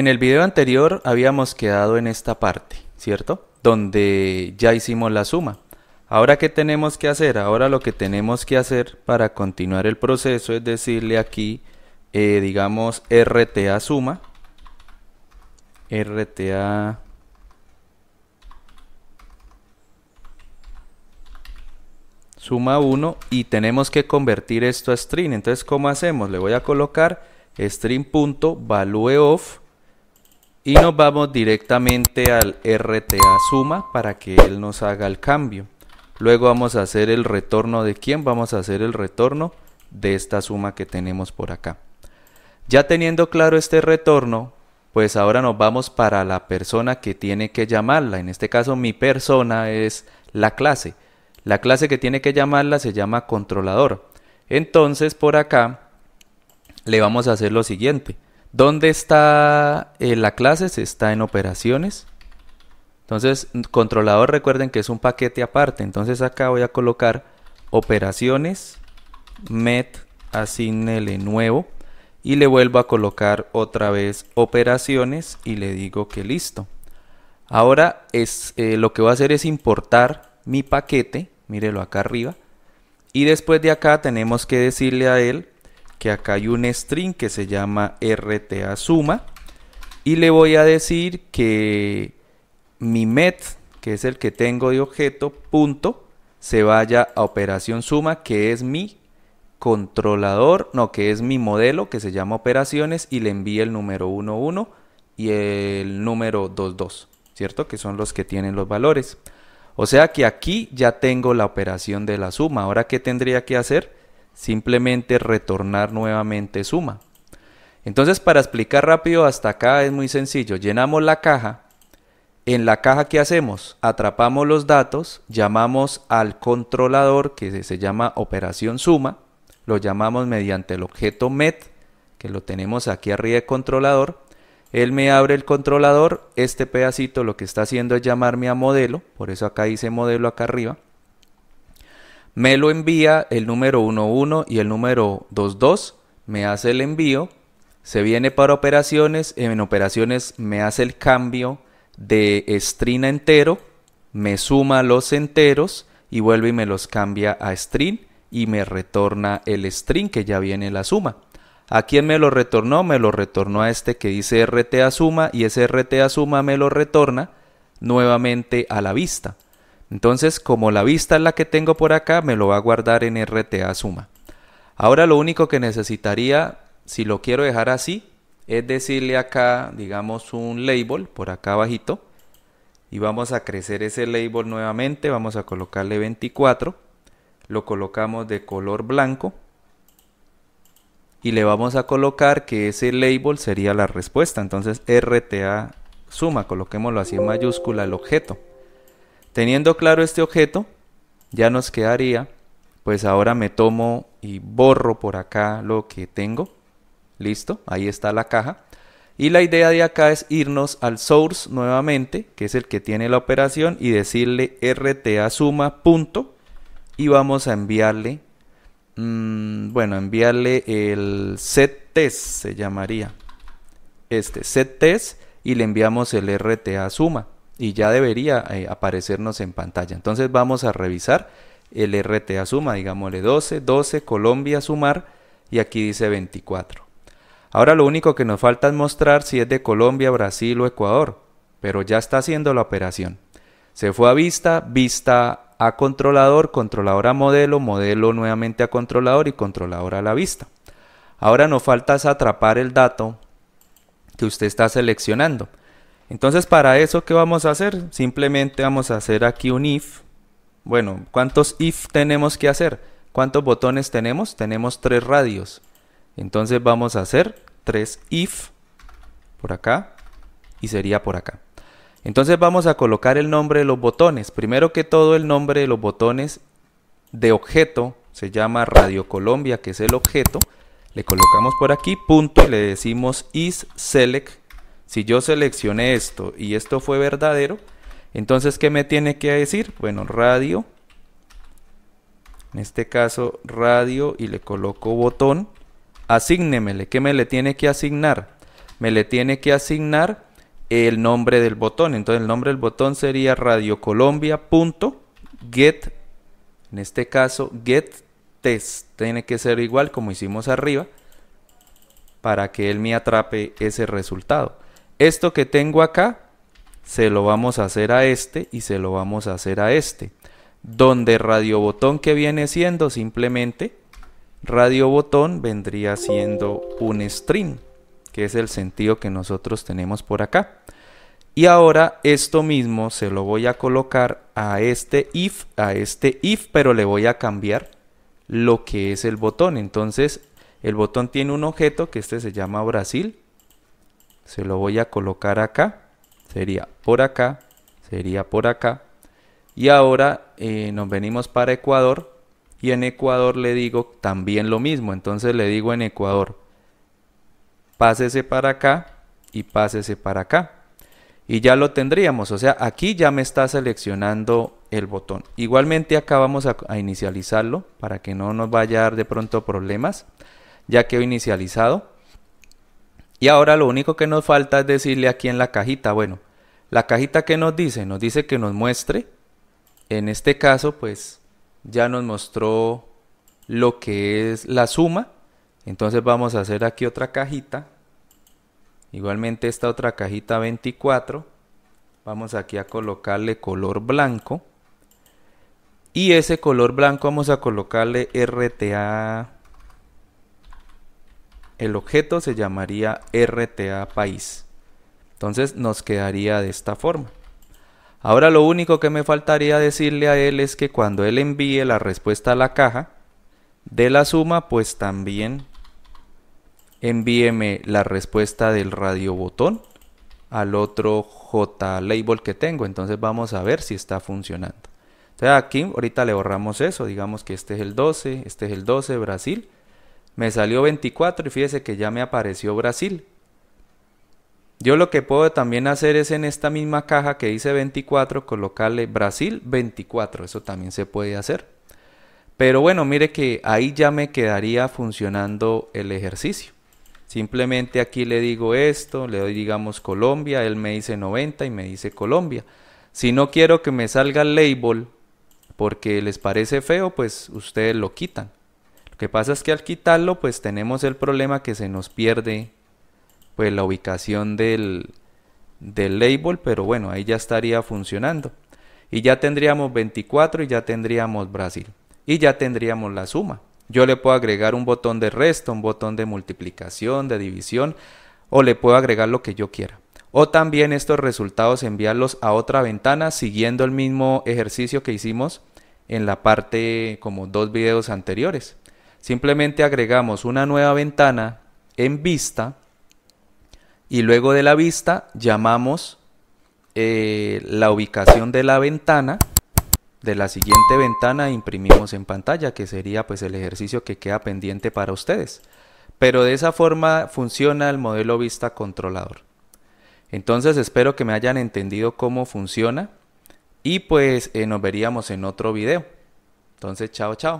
En el video anterior habíamos quedado en esta parte, ¿cierto? Donde ya hicimos la suma. Ahora, ¿qué tenemos que hacer? Ahora lo que tenemos que hacer para continuar el proceso es decirle aquí, eh, digamos, RTA suma. RTA... Suma 1 y tenemos que convertir esto a string. Entonces, ¿cómo hacemos? Le voy a colocar string.valueOf y nos vamos directamente al RTA suma para que él nos haga el cambio. Luego vamos a hacer el retorno de quién, vamos a hacer el retorno de esta suma que tenemos por acá. Ya teniendo claro este retorno, pues ahora nos vamos para la persona que tiene que llamarla. En este caso mi persona es la clase. La clase que tiene que llamarla se llama controlador. Entonces por acá le vamos a hacer lo siguiente ¿Dónde está eh, la clase? Se Está en operaciones. Entonces, controlador, recuerden que es un paquete aparte. Entonces acá voy a colocar operaciones, met, asignele nuevo. Y le vuelvo a colocar otra vez operaciones y le digo que listo. Ahora es, eh, lo que voy a hacer es importar mi paquete, mírelo acá arriba. Y después de acá tenemos que decirle a él que acá hay un string que se llama RTA suma y le voy a decir que mi met, que es el que tengo de objeto, punto, se vaya a operación suma, que es mi controlador, no, que es mi modelo, que se llama operaciones, y le envíe el número 11 y el número 22, ¿cierto? Que son los que tienen los valores. O sea que aquí ya tengo la operación de la suma. Ahora, ¿qué tendría que hacer? simplemente retornar nuevamente suma. Entonces, para explicar rápido hasta acá es muy sencillo. Llenamos la caja. En la caja, que hacemos? Atrapamos los datos, llamamos al controlador que se llama operación suma, lo llamamos mediante el objeto met, que lo tenemos aquí arriba de controlador. Él me abre el controlador, este pedacito lo que está haciendo es llamarme a modelo, por eso acá dice modelo acá arriba me lo envía el número 11 y el número 22, me hace el envío, se viene para operaciones, en operaciones me hace el cambio de string a entero, me suma los enteros y vuelve y me los cambia a string y me retorna el string que ya viene la suma. ¿A quién me lo retornó? Me lo retornó a este que dice RTA suma y ese RTA suma me lo retorna nuevamente a la vista. Entonces, como la vista es la que tengo por acá, me lo va a guardar en RTA suma. Ahora lo único que necesitaría, si lo quiero dejar así, es decirle acá, digamos, un label por acá abajito. Y vamos a crecer ese label nuevamente, vamos a colocarle 24. Lo colocamos de color blanco. Y le vamos a colocar que ese label sería la respuesta. Entonces RTA suma, coloquémoslo así en mayúscula el objeto. Teniendo claro este objeto, ya nos quedaría, pues ahora me tomo y borro por acá lo que tengo. Listo, ahí está la caja. Y la idea de acá es irnos al source nuevamente, que es el que tiene la operación, y decirle rta suma punto, y vamos a enviarle, mm, bueno, enviarle el set test, se llamaría, este set test, y le enviamos el rta suma y ya debería eh, aparecernos en pantalla. Entonces vamos a revisar el RTA suma, digámosle 12, 12, Colombia sumar y aquí dice 24. Ahora lo único que nos falta es mostrar si es de Colombia, Brasil o Ecuador, pero ya está haciendo la operación. Se fue a vista, vista a controlador, controlador a modelo, modelo nuevamente a controlador y controlador a la vista. Ahora nos falta es atrapar el dato que usted está seleccionando. Entonces para eso, ¿qué vamos a hacer? Simplemente vamos a hacer aquí un if. Bueno, ¿cuántos if tenemos que hacer? ¿Cuántos botones tenemos? Tenemos tres radios. Entonces vamos a hacer tres if por acá y sería por acá. Entonces vamos a colocar el nombre de los botones. Primero que todo el nombre de los botones de objeto se llama Radio Colombia, que es el objeto. Le colocamos por aquí punto y le decimos is select si yo seleccioné esto y esto fue verdadero, entonces ¿qué me tiene que decir? Bueno, radio. En este caso, radio y le coloco botón. Asígnemele. ¿Qué me le tiene que asignar? Me le tiene que asignar el nombre del botón. Entonces el nombre del botón sería radiocolombia.get. En este caso, get test. Tiene que ser igual como hicimos arriba para que él me atrape ese resultado esto que tengo acá, se lo vamos a hacer a este y se lo vamos a hacer a este. Donde botón que viene siendo simplemente, radio botón vendría siendo un string, que es el sentido que nosotros tenemos por acá. Y ahora esto mismo se lo voy a colocar a este if, a este if, pero le voy a cambiar lo que es el botón. Entonces el botón tiene un objeto que este se llama Brasil se lo voy a colocar acá, sería por acá, sería por acá. Y ahora eh, nos venimos para Ecuador y en Ecuador le digo también lo mismo. Entonces le digo en Ecuador, pásese para acá y pásese para acá. Y ya lo tendríamos, o sea, aquí ya me está seleccionando el botón. Igualmente acá vamos a, inicializarlo para que no nos vaya a dar de pronto problemas. Ya que he inicializado. Y ahora lo único que nos falta es decirle aquí en la cajita, bueno, la cajita que nos dice, nos dice que nos muestre, en este caso pues ya nos mostró lo que es la suma, entonces vamos a hacer aquí otra cajita, igualmente esta otra cajita 24, vamos aquí a colocarle color blanco, y ese color blanco vamos a colocarle RTA el objeto se llamaría RTA país. Entonces nos quedaría de esta forma. Ahora lo único que me faltaría decirle a él es que cuando él envíe la respuesta a la caja de la suma, pues también envíeme la respuesta del radio botón al otro J-label que tengo. Entonces vamos a ver si está funcionando. Entonces aquí ahorita le borramos eso. Digamos que este es el 12, este es el 12 Brasil me salió 24 y fíjese que ya me apareció Brasil. Yo lo que puedo también hacer es en esta misma caja que dice 24 colocarle Brasil 24. Eso también se puede hacer. Pero bueno, mire que ahí ya me quedaría funcionando el ejercicio. Simplemente aquí le digo esto, le doy digamos Colombia, él me dice 90 y me dice Colombia. Si no quiero que me salga el label porque les parece feo, pues ustedes lo quitan que pasa es que al quitarlo, pues tenemos el problema que se nos pierde pues la ubicación del, del label, pero bueno, ahí ya estaría funcionando. Y ya tendríamos 24 y ya tendríamos Brasil. Y ya tendríamos la suma. Yo le puedo agregar un botón de resto, un botón de multiplicación, de división, o le puedo agregar lo que yo quiera. O también estos resultados enviarlos a otra ventana siguiendo el mismo ejercicio que hicimos en la parte como dos videos anteriores. Simplemente agregamos una nueva ventana en vista y luego de la vista llamamos eh, la ubicación de la ventana de la siguiente ventana imprimimos en pantalla, que sería pues el ejercicio que queda pendiente para ustedes. Pero de esa forma funciona el modelo vista controlador. Entonces espero que me hayan entendido cómo funciona y pues eh, nos veríamos en otro video. Entonces, chao, chao.